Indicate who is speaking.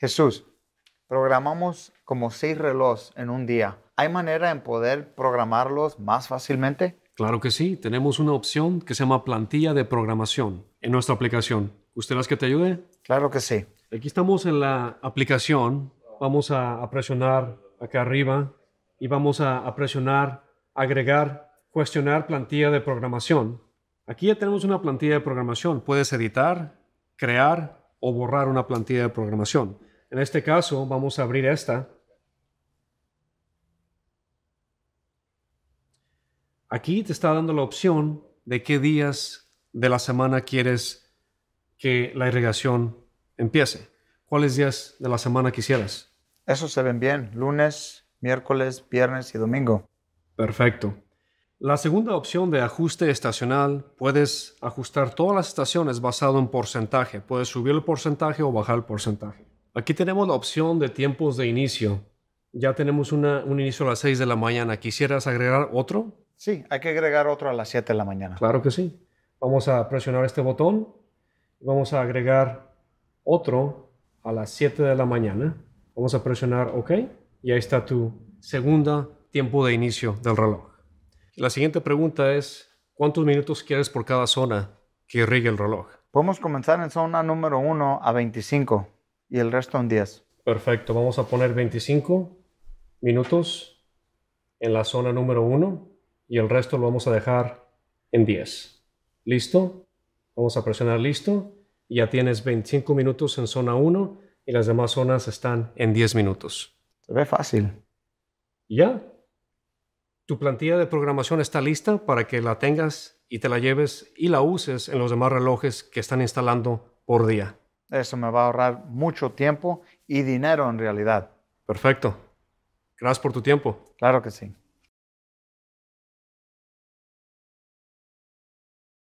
Speaker 1: Jesús, programamos como seis relojes en un día. ¿Hay manera en poder programarlos más fácilmente? Claro que sí. Tenemos una opción que se llama plantilla de programación en nuestra aplicación. ¿Usted las que te ayude? Claro que sí. Aquí estamos en la aplicación. Vamos a, presionar acá arriba y vamos a, presionar agregar, cuestionar plantilla de programación. Aquí ya tenemos una plantilla de programación. Puedes editar, crear o borrar una plantilla de programación. En este caso, vamos a abrir esta. Aquí te está dando la opción de qué días de la semana quieres que la irrigación empiece. ¿Cuáles días de la semana quisieras? Eso se ven bien, lunes, miércoles, viernes y domingo. Perfecto. La segunda opción de ajuste estacional, puedes ajustar todas las estaciones basado en porcentaje. Puedes subir el porcentaje o bajar el porcentaje. Aquí tenemos la opción de tiempos de inicio. Ya tenemos un inicio a las 6 de la mañana. ¿Quisieras agregar otro? Sí, hay que agregar otro a las 7 de la mañana. Claro que sí. Vamos a presionar este botón. Vamos a agregar otro a las 7 de la mañana. Vamos a presionar OK. Y ahí está tu segundo tiempo de inicio del reloj. La siguiente pregunta es, ¿cuántos minutos quieres por cada zona que rige el reloj? Podemos comenzar en zona número 1 a 25 y el resto en 10. Perfecto, vamos a poner 25 minutos en la zona número 1 y el resto lo vamos a dejar en 10. ¿Listo? Vamos a presionar listo. Ya tienes 25 minutos en zona 1 y las demás zonas están en 10 minutos. Se ve fácil. ¿Ya? Tu plantilla de programación está lista para que la tengas y te la lleves y la uses en los demás relojes que están instalando por día. Eso me va a ahorrar mucho tiempo y dinero en realidad. Perfecto. Gracias por tu tiempo. Claro que sí.